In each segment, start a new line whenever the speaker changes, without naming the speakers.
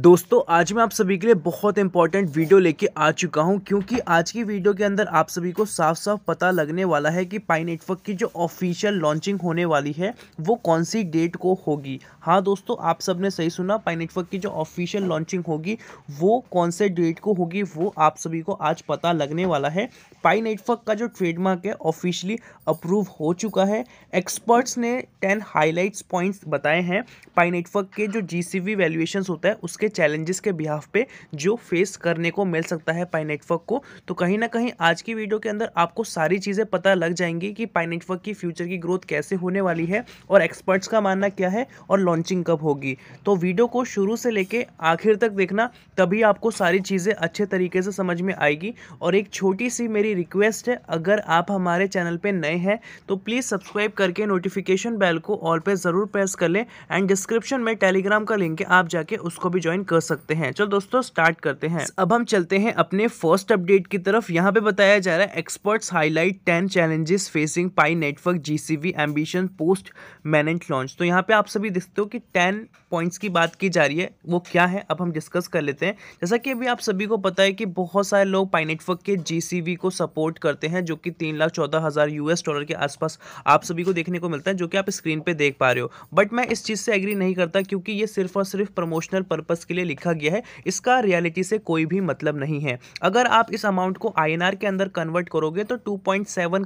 दोस्तों आज मैं आप सभी के लिए बहुत इंपॉर्टेंट वीडियो लेके आ चुका हूं क्योंकि आज की वीडियो के अंदर आप सभी को साफ साफ पता लगने वाला है कि पाई नेटवर्क की जो ऑफिशियल लॉन्चिंग होने वाली है वो कौन सी डेट को होगी हाँ दोस्तों आप सब ने सही सुना पाई नेटवर्क की जो ऑफिशियल लॉन्चिंग होगी वो कौन से डेट को होगी वो आप सभी को आज पता लगने वाला है पाई नेटवर्क का जो ट्रेडमार्क है ऑफिशियली अप्रूव हो चुका है एक्सपर्ट्स ने टेन हाईलाइट्स पॉइंट्स बताए हैं पाई नेटवर्क के जो जी सी वैल्यूएशंस होता है उसके उसके चैलेंजेस के बिहाफ पे जो फेस करने को मिल सकता है पाई नेटवर्क को तो कहीं ना कहीं आज की वीडियो के अंदर आपको सारी चीज़ें पता लग जाएंगी कि पाई नेटवर्क की फ्यूचर की ग्रोथ कैसे होने वाली है और एक्सपर्ट्स का मानना क्या है और लॉन्चिंग कब होगी तो वीडियो को शुरू से लेकर आखिर तक देखना तभी आपको सारी चीज़ें अच्छे तरीके से समझ में आएगी और एक छोटी सी मेरी रिक्वेस्ट है अगर आप हमारे चैनल पर नए हैं तो प्लीज़ सब्सक्राइब करके नोटिफिकेशन बेल को ऑल पर ज़रूर प्रेस कर लें एंड डिस्क्रिप्शन में टेलीग्राम का लिंक है आप जाके उसको भी ज्वाइन ज्वाइन कर सकते हैं चलो दोस्तों स्टार्ट करते हैं अब हम चलते हैं अपने फर्स्ट अपडेट की तरफ यहाँ पे बताया जा रहा है experts highlight ten challenges facing Pi network GCV ambition post mainnet launch तो यहाँ पे आप सभी देखते हो कि टेन पॉइंट्स की बात की जा रही है वो क्या है अब हम डिस्कस कर लेते हैं जैसा कि अभी आप सभी को पता है कि बहुत सारे लोग पाई नेटवर्क के जी को सपोर्ट करते हैं जो कि तीन यूएस डॉलर के आसपास आप सभी को देखने को मिलता है जो कि आप स्क्रीन पर देख पा रहे हो बट मैं इस चीज़ से एग्री नहीं करता क्योंकि ये सिर्फ और सिर्फ प्रमोशनल पर्पज़ यूज़र्स के लिए लिखा गया है इसका रियलिटी से कोई भी मतलब नहीं है अगर आप इस अमाउंट को आई के अंदर कन्वर्ट करोगे तो टू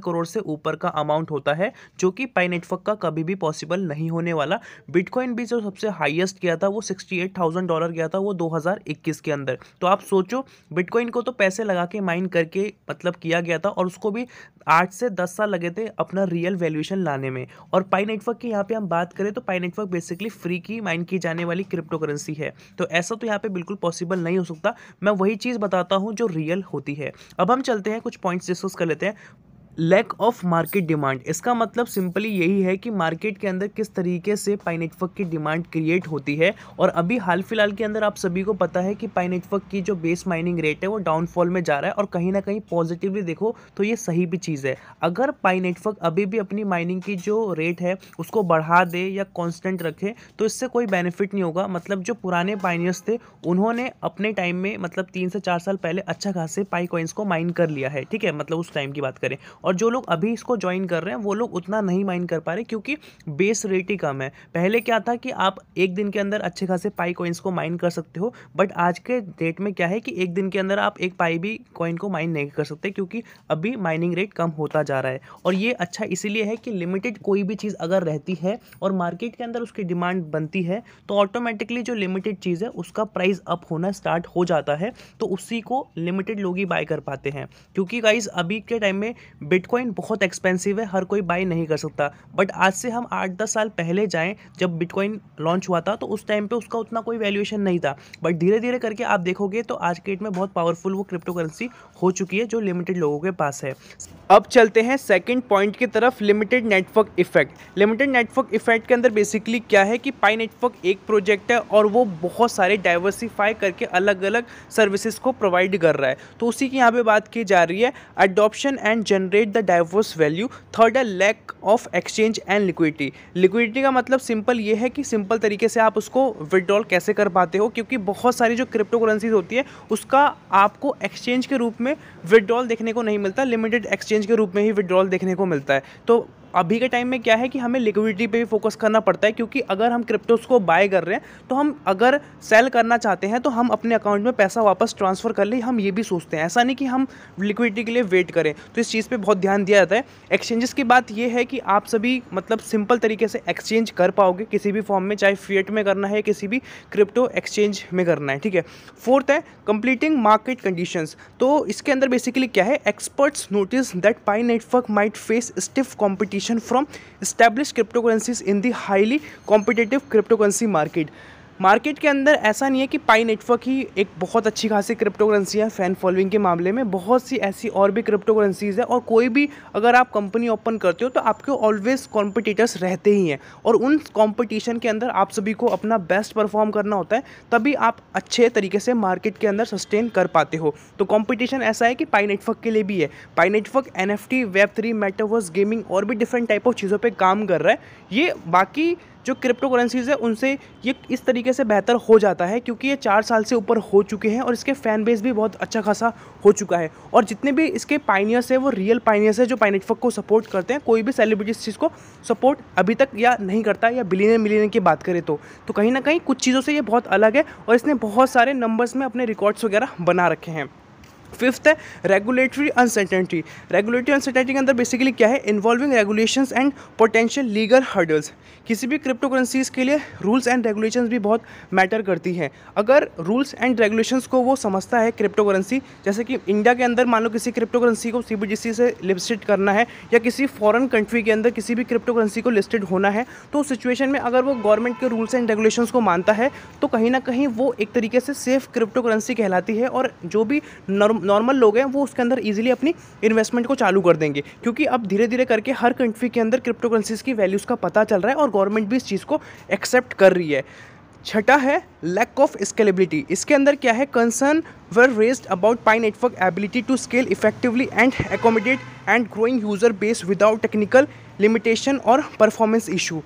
करोड़ से ऊपर का अमाउंट होता है जो कि पाई नेटवर्क का कभी भी पॉसिबल नहीं होने वाला बिटकॉइन भी जो सबसे हाईएस्ट गया था वो 68,000 डॉलर गया था वो 2021 के अंदर तो आप सोचो बिटकॉइन को तो पैसे लगा के माइन करके मतलब किया गया था और उसको भी आठ से दस साल लगे थे अपना रियल वैल्यूएशन लाने में और पाई नेटवर्क की यहाँ पे हम बात करें तो पाई नेटवर्क बेसिकली फ्री की माइन की जाने वाली क्रिप्टो करेंसी है तो ऐसा तो यहाँ पे बिल्कुल पॉसिबल नहीं हो सकता मैं वही चीज़ बताता हूँ जो रियल होती है अब हम चलते हैं कुछ पॉइंट्स डिस्कस कर लेते हैं लैक ऑफ मार्केट डिमांड इसका मतलब सिंपली यही है कि मार्केट के अंदर किस तरीके से पाई नेटवर्क की डिमांड क्रिएट होती है और अभी हाल फिलहाल के अंदर आप सभी को पता है कि पाई नेटवर्क की जो बेस माइनिंग रेट है वो डाउनफॉल में जा रहा है और कहीं ना कहीं पॉजिटिवली देखो तो ये सही भी चीज़ है अगर पाई नेटवर्क अभी भी अपनी माइनिंग की जो रेट है उसको बढ़ा दे या कॉन्स्टेंट रखे तो इससे कोई बेनिफिट नहीं होगा मतलब जो पुराने पाइनियर्स थे उन्होंने अपने टाइम में मतलब तीन से चार साल पहले अच्छा खासे पाई कॉइन्स को माइन कर लिया है ठीक है मतलब उस टाइम की बात करें और जो लोग अभी इसको ज्वाइन कर रहे हैं वो लोग उतना नहीं माइन कर पा रहे क्योंकि बेस रेट ही कम है पहले क्या था कि आप एक दिन के अंदर अच्छे खासे पाई कॉइन्स को माइन कर सकते हो बट आज के डेट में क्या है कि एक दिन के अंदर आप एक पाई भी कॉइन को माइन नहीं कर सकते क्योंकि अभी माइनिंग रेट कम होता जा रहा है और ये अच्छा इसीलिए है कि लिमिटेड कोई भी चीज़ अगर रहती है और मार्केट के अंदर उसकी डिमांड बनती है तो ऑटोमेटिकली जो लिमिटेड चीज़ है उसका प्राइस अप होना स्टार्ट हो जाता है तो उसी को लिमिटेड लोग ही बाय कर पाते हैं क्योंकि गाइज अभी के टाइम में बिटकॉइन बहुत एक्सपेंसिव है हर कोई बाई नहीं कर सकता बट आज से हम आठ दस साल पहले जाएं जब बिटकॉइन लॉन्च हुआ था तो उस टाइम पर उसका उतना कोई वैल्यूएशन नहीं था बट धीरे धीरे करके आप देखोगे तो आज के डेट में बहुत पावरफुल वो क्रिप्टो करेंसी हो चुकी है जो लिमिटेड लोगों के पास है अब चलते हैं सेकेंड पॉइंट की तरफ limited network effect limited network effect के अंदर बेसिकली क्या है कि पाई नेटवर्क एक प्रोजेक्ट है और वो बहुत सारे डाइवर्सिफाई करके अलग अलग सर्विसेज को प्रोवाइड कर रहा है तो उसी की यहाँ पे बात की जा रही है adoption and generate calculate the diverse value third है lack of exchange and liquidity liquidity का मतलब सिंपल ये है कि सिंपल तरीके से आप उसको विदड्रॉल कैसे कर पाते हो क्योंकि बहुत सारी जो क्रिप्टो करेंसीज होती है उसका आपको एक्सचेंज के रूप में विड्रॉल देखने को नहीं मिलता लिमिटेड एक्सचेंज के रूप में ही विदड्रॉल देखने को मिलता है तो अभी के टाइम में क्या है कि हमें लिक्विडिटी पे भी फोकस करना पड़ता है क्योंकि अगर हम क्रिप्टोस को बाय कर रहे हैं तो हम अगर सेल करना चाहते हैं तो हम अपने अकाउंट में पैसा वापस ट्रांसफ़र कर ले हम ये भी सोचते हैं ऐसा नहीं कि हम लिक्विडिटी के लिए वेट करें तो इस चीज़ पर बहुत ध्यान दिया जाता है एक्सचेंजेस की बात यह है कि आप सभी मतलब सिंपल तरीके से एक्सचेंज कर पाओगे किसी भी फॉर्म में चाहे फीएट में करना है किसी भी क्रिप्टो एक्सचेंज में करना है ठीक है फोर्थ है कंप्लीटिंग मार्केट कंडीशंस तो इसके अंदर बेसिकली क्या है experts notice that Pi network might face stiff competition competition from established cryptocurrencies in the highly competitive cryptocurrency market market के अंदर ऐसा नहीं है कि पाई नेटवर्क ही एक बहुत अच्छी खासी क्रिप्टो करेंसी है फ़ैन फॉलोइंग के मामले में बहुत सी ऐसी और भी क्रिप्टो करेंसीज़ है और कोई भी अगर आप कंपनी ओपन करते हो तो आपके ऑलवेज कॉम्पिटिटर्स रहते ही हैं और उन कॉम्पिटिशन के अंदर आप सभी को अपना बेस्ट परफॉर्म करना होता है तभी आप अच्छे तरीके से मार्केट के अंदर सस्टेन कर पाते हो तो कॉम्पिटिशन ऐसा है कि पाई नेटवर्क के लिए भी है Pi network N F T web three metaverse gaming और भी डिफरेंट टाइप ऑफ चीज़ों पर काम कर रहा है ये बाकी जो क्रिप्टो करेंसीज़ है उनसे ये इस तरीके से बेहतर हो जाता है क्योंकि ये चार साल से ऊपर हो चुके हैं और इसके फ़ैन बेस भी बहुत अच्छा खासा हो चुका है और जितने भी इसके पाइनियर्स हैं वो रियल पाइनियर्स है जो पाइनेटफक को सपोर्ट करते हैं कोई भी सेलिब्रिटी इस चीज़ को सपोर्ट अभी तक या नहीं करता या बिलीन मिलीने की बात करें तो, तो कहीं ना कहीं कुछ चीज़ों से ये बहुत अलग है और इसने बहुत सारे नंबर्स में अपने रिकॉर्ड्स वगैरह बना रखे हैं फिफ्थ है रेगुलेटरी अनसर्टेंटी रेगुलेटरी अनसर्टेंटी के अंदर बेसिकली क्या है involving regulation and potential legal hurdles किसी भी क्रिप्टो करेंसीज़ के लिए रूल्स एंड रेगुलेशन भी बहुत मैटर करती हैं अगर रूल्स एंड रेगुलेशन को वो समझता है क्रिप्टो करेंसी जैसे कि इंडिया के अंदर मान लो किसी क्रिप्टो करेंसी को सी बी सी से लिस्टेड करना है या किसी फॉरन कंट्री के अंदर किसी भी क्रिप्टो करेंसी को लिस्टेड होना है तो उस सिचुएशन में अगर वो गवर्नमेंट के रूल्स एंड रेगुलेशन को मानता है तो कहीं ना कहीं वो एक तरीके से सेफ क्रिप्टो करेंसी कहलाती है और जो भी नॉर्मल नॉर्मल लोग हैं वो उसके अंदर ईजिली अपनी इन्वेस्टमेंट को चालू कर देंगे क्योंकि अब धीरे धीरे करके हर कंट्री के अंदर क्रिप्टो करेंसीज की वैल्यूज़ का पता चल रहा है और गवर्नमेंट भी इस चीज़ को एक्सेप्ट कर रही है छठा है लैक ऑफ स्केलेबिलिटी इसके अंदर क्या है concern were raised about Pi network ability to scale effectively and accommodate and growing user base without technical limitation और परफॉर्मेंस इशू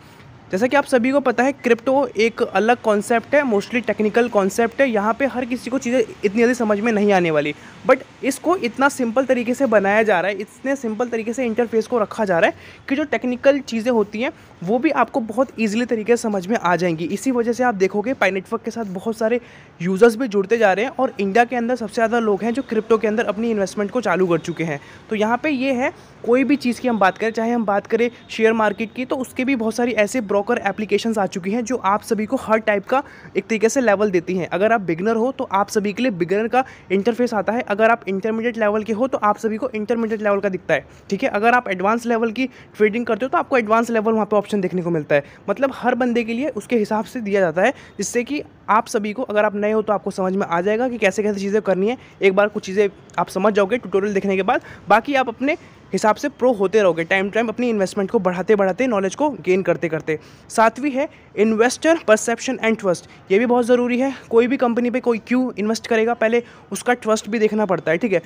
जैसा कि आप सभी को पता है क्रिप्टो एक अलग कॉन्सेप्ट है मोस्टली टेक्निकल कॉन्सेप्ट है यहाँ पे हर किसी को चीज़ें इतनी जल्दी समझ में नहीं आने वाली बट इसको इतना सिंपल तरीके से बनाया जा रहा है इतने सिंपल तरीके से इंटरफेस को रखा जा रहा है कि जो टेक्निकल चीज़ें होती हैं वो भी आपको बहुत ईजिली तरीके से समझ में आ जाएंगी इसी वजह से आप देखोगे पाई नेटवर्क के साथ बहुत सारे यूज़र्स भी जुड़ते जा रहे हैं और इंडिया के अंदर सबसे ज़्यादा लोग हैं जो क्रिप्टो के अंदर अपनी इन्वेस्टमेंट को चालू कर चुके हैं तो यहाँ पर ये है कोई भी चीज़ की हम बात करें चाहे हम बात करें शेयर मार्केट की तो उसके भी बहुत सारी ऐसे ब्रॉड ब्लॉकर एप्लीकेशंस आ चुकी हैं जो आप सभी को हर टाइप का एक तरीके से लेवल देती हैं अगर आप बिगनर हो तो आप सभी के लिए बिगनर का इंटरफेस आता है अगर आप इंटरमीडिएट लेवल के हो तो आप सभी को इंटरमीडिएट लेवल का दिखता है ठीक है अगर आप एडवांस लेवल की ट्रेडिंग करते हो तो आपको एडवांस लेवल वहाँ पर ऑप्शन देखने को मिलता है मतलब हर बंदे के लिए उसके हिसाब से दिया जाता है जिससे कि आप सभी को अगर आप नए हो तो आपको समझ में आ जाएगा कि कैसे कैसे चीज़ें करनी है एक बार कुछ चीज़ें आप समझ जाओगे ट्यूटोरियल देखने के बाद बाकी आप अपने हिसाब से प्रो होते रहोगे टाइम टाइम अपनी इन्वेस्टमेंट को बढ़ाते बढ़ाते नॉलेज को गेन करते करते सातवीं है इन्वेस्टर परसेप्शन एंड ट्रस्ट ये भी बहुत ज़रूरी है कोई भी कंपनी पे कोई क्यों इन्वेस्ट करेगा पहले उसका ट्रस्ट भी देखना पड़ता है ठीक है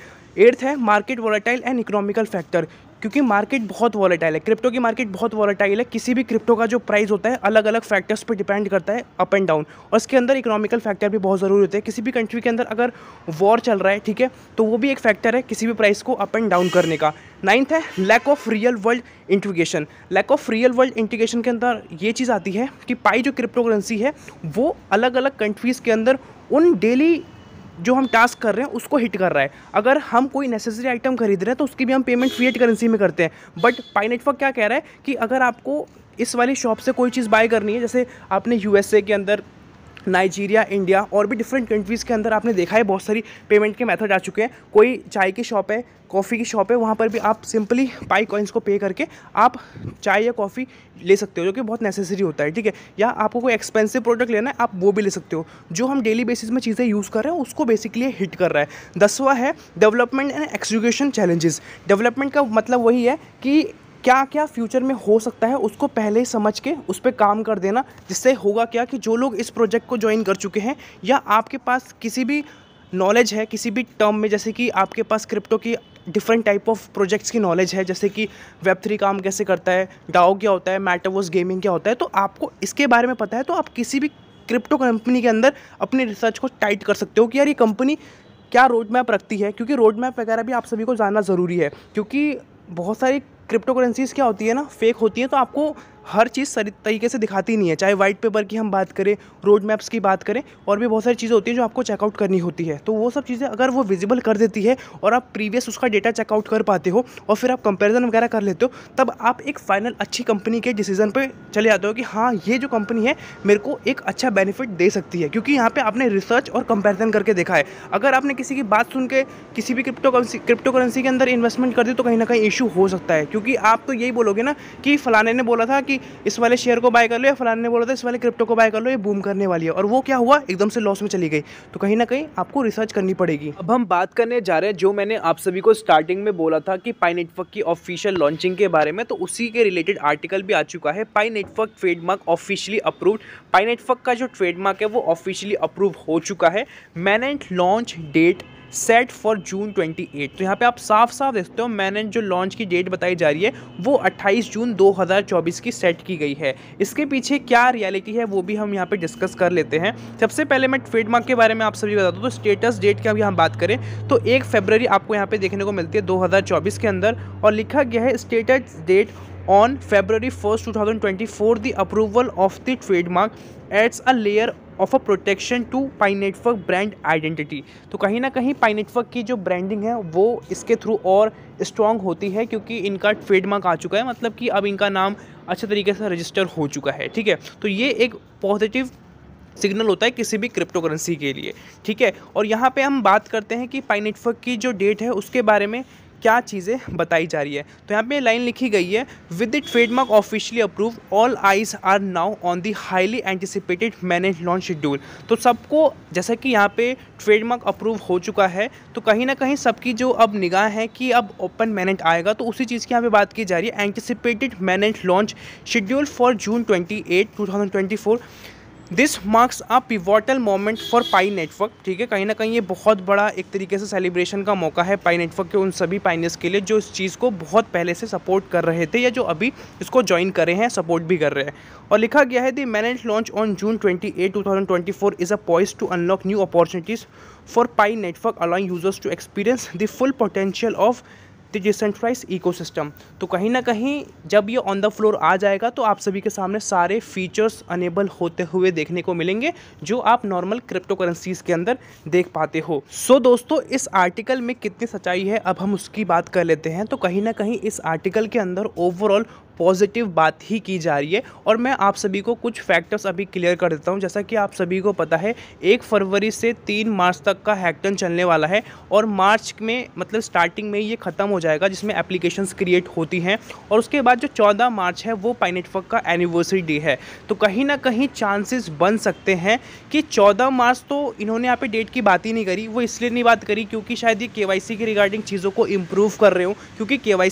एट्थ है market volatile and economical factor क्योंकि मार्केट बहुत वॉलेटाइल है क्रिप्टो की मार्केट बहुत वॉलेटाइल है किसी भी क्रिप्टो का जो प्राइस होता है अलग अलग फैक्टर्स पर डिपेंड करता है अप एंड डाउन और इसके अंदर इकोनॉमिकल फैक्टर भी बहुत ज़रूरी होते हैं किसी भी कंट्री के अंदर अगर वॉर चल रहा है ठीक है तो वो भी एक फैक्टर है किसी भी प्राइस को अप एंड डाउन करने का नाइन्थ है lack of real world integration lack of real world integration के अंदर ये चीज़ आती है कि पाई जो क्रिप्टो करेंसी है वो अलग अलग कंट्रीज़ के अंदर उन डेली जो हम टास्क कर रहे हैं उसको हिट कर रहा है अगर हम कोई नेसेसरी आइटम खरीद रहे हैं तो उसकी भी हम पेमेंट फिएट करेंसी में करते हैं बट पाई नेटवर्क क्या कह रहा है कि अगर आपको इस वाली शॉप से कोई चीज़ बाय करनी है जैसे आपने यूएसए के अंदर नाइजीरिया इंडिया और भी डिफरेंट कंट्रीज़ के अंदर आपने देखा है बहुत सारी पेमेंट के मेथड आ चुके हैं कोई चाय की शॉप है कॉफ़ी की शॉप है वहाँ पर भी आप सिंपली पाई कॉइन्स को पे करके आप चाय या कॉफ़ी ले सकते हो जो कि बहुत नेसेसरी होता है ठीक है या आपको कोई एक्सपेंसिव प्रोडक्ट लेना है आप वो भी ले सकते हो जो हम डेली बेसिस में चीज़ें यूज़ कर रहे हैं उसको बेसिकली हिट कर रहा है दसवा है development and execution challenges development का मतलब वही है कि क्या क्या फ्यूचर में हो सकता है उसको पहले ही समझ के उस पर काम कर देना जिससे होगा क्या कि जो लोग इस प्रोजेक्ट को ज्वाइन कर चुके हैं या आपके पास किसी भी नॉलेज है किसी भी टर्म में जैसे कि आपके पास क्रिप्टो की डिफरेंट टाइप ऑफ प्रोजेक्ट्स की नॉलेज है जैसे कि वेब थ्री काम कैसे करता है डाओ क्या होता है मैटावर्स गेमिंग क्या होता है तो आपको इसके बारे में पता है तो आप किसी भी क्रिप्टो कंपनी के अंदर अपनी रिसर्च को टाइट कर सकते हो कि यार ये कंपनी क्या रोड मैप रखती है क्योंकि रोड मैप वगैरह भी आप सभी को जानना ज़रूरी है क्योंकि बहुत सारी क्रिप्टो करेंसीज़ क्या होती है ना फेक होती है तो आपको हर चीज़ सही तरीके से दिखाती नहीं है चाहे वाइट पेपर की हम बात करें रोड मैप्स की बात करें और भी बहुत सारी चीज़ें होती हैं जो आपको चेकआउट करनी होती है तो वो सब चीज़ें अगर वो विजिबल कर देती है और आप प्रीवियस उसका डेटा चेकआउट कर पाते हो और फिर आप कंपेरिजन वगैरह कर लेते हो तब आप एक फाइनल अच्छी कंपनी के डिसीजन पर चले जाते हो कि हाँ ये जो कंपनी है मेरे को एक अच्छा बेनिफिट दे सकती है क्योंकि यहाँ पर आपने रिसर्च और कंपेरिजन करके देखा है अगर आपने किसी की बात सुन के किसी भी क्रिप्टो क्रिप्टो करेंसी के अंदर इन्वेस्टमेंट कर दी तो कहीं ना कहीं इशू हो सकता है क्योंकि आप तो यही बोलोगे ना कि फ़लाने ने बोला था कि इस वाले शेयर को बाय कर लो या फलाने ने बोला था इस वाले क्रिप्टो को बाय कर लो ये बूम करने वाली है और वो क्या हुआ एकदम से लॉस में चली गई तो कहीं ना कहीं आपको रिसर्च करनी पड़ेगी अब हम बात करने जा रहे हैं जो मैंने आप सभी को स्टार्टिंग में बोला था कि पाई नेटवर्क की ऑफिशियल लॉन्चिंग के बारे में तो उसी के रिलेटेड आर्टिकल भी आ चुका है Pi network trademark officially approve Pi network का जो ट्रेडमार्क है वो ऑफिशियली अप्रूव हो चुका है mainnet launch date set for June 28 तो यहाँ पे आप साफ साफ देखते हो मैंने जो लॉन्च की डेट बताई जा रही है वो 28 जून 2024 की सेट की गई है इसके पीछे क्या रियलिटी है वो भी हम यहाँ पे डिस्कस कर लेते हैं सबसे पहले मैं ट्रेडमार्क के बारे में आप सभी बता दूँ तो स्टेटस डेट की अभी हम बात करें तो एक फेबररी आपको यहाँ पर देखने को मिलती है दो के अंदर और लिखा गया है status date on first two thousand twenty four the approval of the trademark adds a layer of a protection to Pi network brand identity तो कहीं ना कहीं पाई नेटवर्क की जो ब्रांडिंग है वो इसके थ्रू और स्ट्रॉन्ग होती है क्योंकि इनका ट्रेडमार्क आ चुका है मतलब कि अब इनका नाम अच्छे तरीके से रजिस्टर हो चुका है ठीक है तो ये एक पॉजिटिव सिग्नल होता है किसी भी क्रिप्टो करेंसी के लिए ठीक है और यहाँ पे हम बात करते हैं कि पाई नेटवर्क की जो डेट है उसके बारे में क्या चीज़ें बताई जा रही है तो यहाँ पे लाइन लिखी गई है with the trademark officially approve all eyes are now on the highly anticipated mainnet launch schedule तो सबको जैसा कि यहाँ पे ट्रेडमार्क अप्रूव हो चुका है तो कहीं ना कहीं सबकी जो अब निगाह है कि अब ओपन मैनेट आएगा तो उसी चीज़ की यहाँ पे बात की जा रही है anticipated mainnet launch schedule for June twenty eight two thousand twenty four this marks a pivotal moment for Pi network ठीक है कहीं ना कहीं ये बहुत बड़ा एक तरीके से सेलिब्रेशन का मौका है पाई नेटवर्क के उन सभी पाइनर्स के लिए जो इस चीज़ को बहुत पहले से सपोर्ट कर रहे थे या जो अभी इसको ज्वाइन कर रहे हैं सपोर्ट भी कर रहे हैं और लिखा गया है the mainnet launch on June twenty eight two thousand twenty four is a poised to unlock new opportunities for Pi network allowing users to experience the full potential of with decentralize ecosystem तो कहीं ना कहीं जब ये on the floor आ जाएगा तो आप सभी के सामने सारे फीचर्स अनेबल होते हुए देखने को मिलेंगे जो आप नॉर्मल क्रिप्टो करेंसीज के अंदर देख पाते हो सो so, दोस्तों इस आर्टिकल में कितनी सच्चाई है अब हम उसकी बात कर लेते हैं तो कहीं ना कहीं इस आर्टिकल के अंदर ओवरऑल पॉजिटिव बात ही की जा रही है और मैं आप सभी को कुछ फैक्टर्स अभी क्लियर कर देता हूँ जैसा कि आप सभी को पता है एक फरवरी से तीन मार्च तक का हैकटन चलने वाला है और मार्च में मतलब स्टार्टिंग में ये ख़त्म हो जाएगा जिसमें एप्लीकेशंस क्रिएट होती हैं और उसके बाद जो चौदह मार्च है वो पाइनेटवर्क का एनिवर्सरी डे है तो कहीं ना कहीं चांसेस बन सकते हैं कि चौदह मार्च तो इन्होंने यहाँ पे डेट की बात ही नहीं करी वो इसलिए नहीं बात करी क्योंकि शायद ये के के रिगार्डिंग चीज़ों को इम्प्रूव कर रहे हो क्योंकि के वाई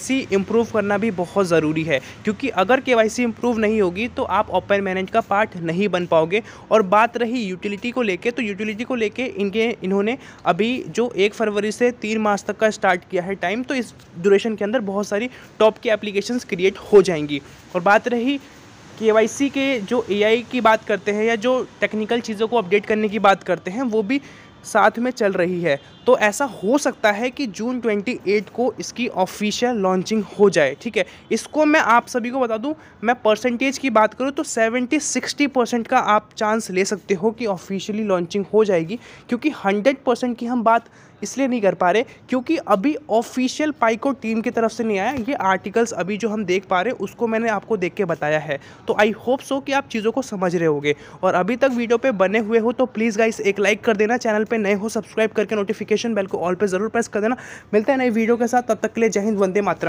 करना भी बहुत ज़रूरी है क्योंकि अगर के वाई सी इंप्रूव नहीं होगी तो आप ओपन मैनेज का पार्ट नहीं बन पाओगे और बात रही यूटिलिटी को लेके तो यूटिलिटी को लेके इनके इन्होंने अभी जो एक फरवरी से तीन मार्च तक का स्टार्ट किया है टाइम तो इस ड्यूरेशन के अंदर बहुत सारी टॉप की एप्लीकेशन क्रिएट हो जाएंगी और बात रही के के जो ए की बात करते हैं या जो टेक्निकल चीज़ों को अपडेट करने की बात करते हैं वो भी साथ में चल रही है तो ऐसा हो सकता है कि जून 28 को इसकी ऑफिशियल लॉन्चिंग हो जाए ठीक है इसको मैं आप सभी को बता दूं मैं परसेंटेज की बात करूं तो 70 60 परसेंट का आप चांस ले सकते हो कि ऑफिशियली लॉन्चिंग हो जाएगी क्योंकि 100 परसेंट की हम बात इसलिए नहीं कर पा रहे क्योंकि अभी ऑफिशियल पाइको टीम की तरफ से नहीं आया ये आर्टिकल्स अभी जो हम देख पा रहे उसको मैंने आपको देख के बताया है तो आई होप सो कि आप चीज़ों को समझ रहे होगे और अभी तक वीडियो पे बने हुए हो तो प्लीज़ गाइस एक लाइक कर देना चैनल पे नए हो सब्सक्राइब करके नोटिफिकेशन बेल को ऑल पे ज़रूर प्रेस कर देना मिलता है नई वीडियो के साथ तब तक के लिए जय हिंद वंदे मातरम